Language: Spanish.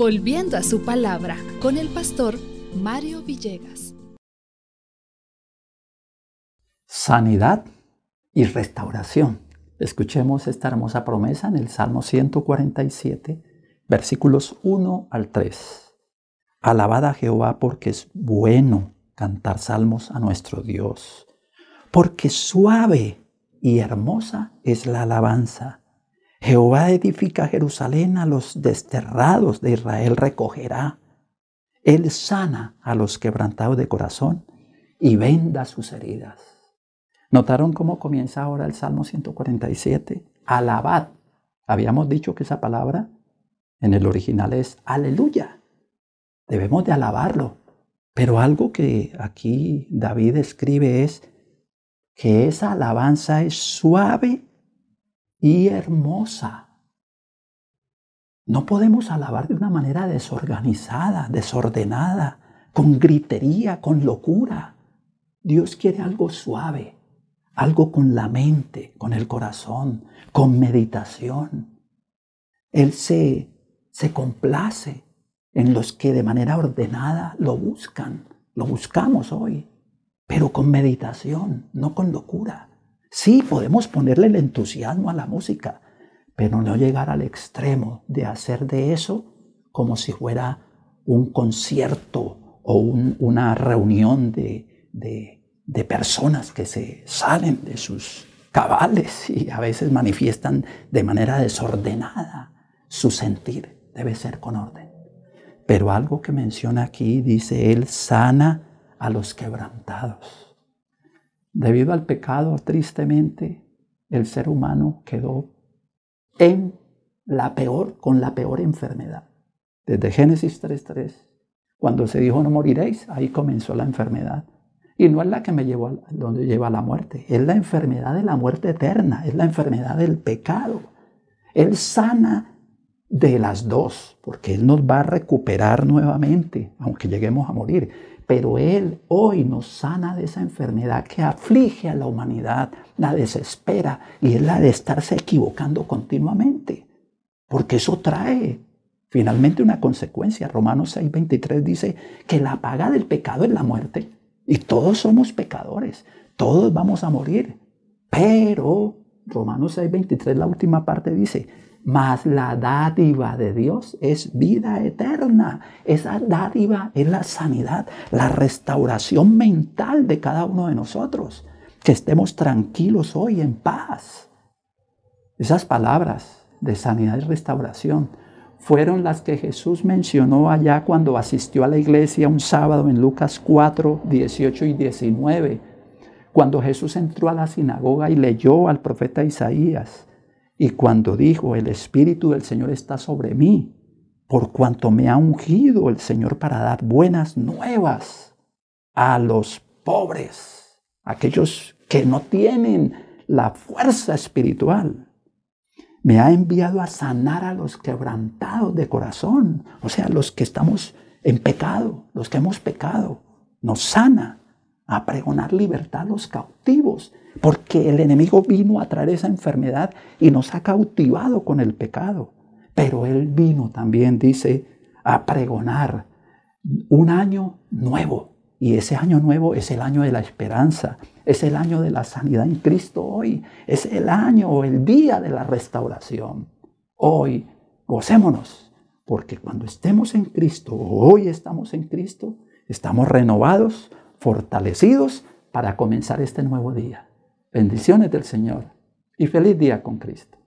Volviendo a su palabra con el pastor Mario Villegas. Sanidad y restauración. Escuchemos esta hermosa promesa en el Salmo 147, versículos 1 al 3. Alabad a Jehová porque es bueno cantar salmos a nuestro Dios, porque suave y hermosa es la alabanza Jehová edifica Jerusalén, a los desterrados de Israel recogerá. Él sana a los quebrantados de corazón y venda sus heridas. ¿Notaron cómo comienza ahora el Salmo 147? Alabad. Habíamos dicho que esa palabra en el original es aleluya. Debemos de alabarlo. Pero algo que aquí David escribe es que esa alabanza es suave y hermosa. No podemos alabar de una manera desorganizada, desordenada, con gritería, con locura. Dios quiere algo suave, algo con la mente, con el corazón, con meditación. Él se, se complace en los que de manera ordenada lo buscan, lo buscamos hoy, pero con meditación, no con locura. Sí, podemos ponerle el entusiasmo a la música, pero no llegar al extremo de hacer de eso como si fuera un concierto o una reunión de, de, de personas que se salen de sus cabales y a veces manifiestan de manera desordenada su sentir. Debe ser con orden. Pero algo que menciona aquí, dice él, sana a los quebrantados. Debido al pecado, tristemente, el ser humano quedó en la peor, con la peor enfermedad. Desde Génesis 3.3, cuando se dijo no moriréis, ahí comenzó la enfermedad. Y no es la que me llevó donde lleva la muerte, es la enfermedad de la muerte eterna, es la enfermedad del pecado. Él sana de las dos, porque Él nos va a recuperar nuevamente, aunque lleguemos a morir. Pero Él hoy nos sana de esa enfermedad que aflige a la humanidad, la desespera y es la de estarse equivocando continuamente. Porque eso trae finalmente una consecuencia. Romanos 6:23 dice que la paga del pecado es la muerte. Y todos somos pecadores, todos vamos a morir. Pero Romanos 6:23, la última parte dice, mas la dádiva de Dios es vida eterna. Esa dádiva es la sanidad, la restauración mental de cada uno de nosotros. Que estemos tranquilos hoy en paz. Esas palabras de sanidad y restauración fueron las que Jesús mencionó allá cuando asistió a la iglesia un sábado en Lucas 4, 18 y 19. Cuando Jesús entró a la sinagoga y leyó al profeta Isaías y cuando dijo, el Espíritu del Señor está sobre mí, por cuanto me ha ungido el Señor para dar buenas nuevas a los pobres, aquellos que no tienen la fuerza espiritual. Me ha enviado a sanar a los quebrantados de corazón, o sea, los que estamos en pecado, los que hemos pecado, nos sana a pregonar libertad a los cautivos, porque el enemigo vino a traer esa enfermedad y nos ha cautivado con el pecado. Pero él vino también, dice, a pregonar un año nuevo. Y ese año nuevo es el año de la esperanza, es el año de la sanidad en Cristo hoy, es el año o el día de la restauración. Hoy, gocémonos, porque cuando estemos en Cristo, hoy estamos en Cristo, estamos renovados, fortalecidos para comenzar este nuevo día. Bendiciones del Señor y feliz día con Cristo.